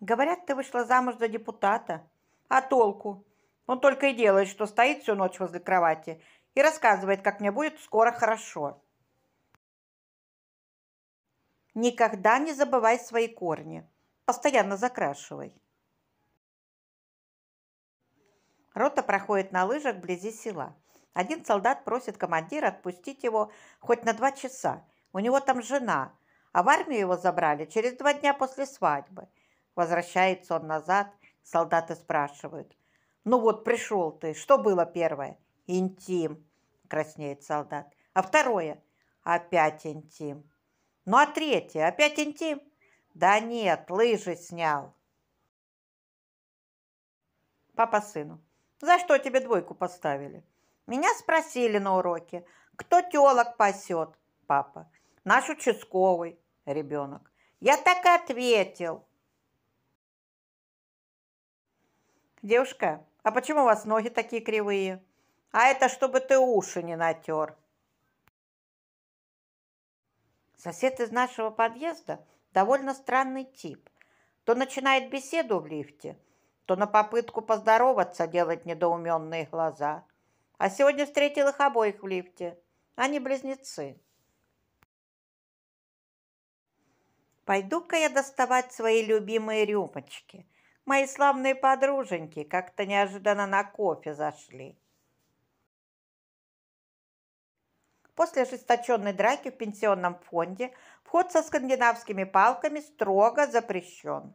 Говорят, ты вышла замуж за депутата. А толку? Он только и делает, что стоит всю ночь возле кровати и рассказывает, как мне будет скоро хорошо. Никогда не забывай свои корни. Постоянно закрашивай. Рота проходит на лыжах вблизи села. Один солдат просит командира отпустить его хоть на два часа. У него там жена, а в армию его забрали через два дня после свадьбы – Возвращается он назад, солдаты спрашивают. «Ну вот, пришел ты, что было первое?» «Интим», краснеет солдат. «А второе?» «Опять интим». «Ну а третье? Опять интим?» «Да нет, лыжи снял». Папа сыну. «За что тебе двойку поставили?» «Меня спросили на уроке, кто телок пасет?» «Папа». «Наш участковый» ребенок. «Я так и ответил». Девушка, а почему у вас ноги такие кривые? А это чтобы ты уши не натер. Сосед из нашего подъезда довольно странный тип. То начинает беседу в лифте, то на попытку поздороваться делать недоуменные глаза. А сегодня встретил их обоих в лифте. Они близнецы. Пойду-ка я доставать свои любимые рюмочки. Мои славные подруженьки как-то неожиданно на кофе зашли. После ожесточенной драки в пенсионном фонде вход со скандинавскими палками строго запрещен.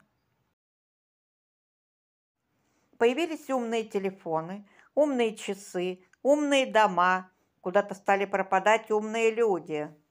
Появились умные телефоны, умные часы, умные дома. Куда-то стали пропадать умные люди.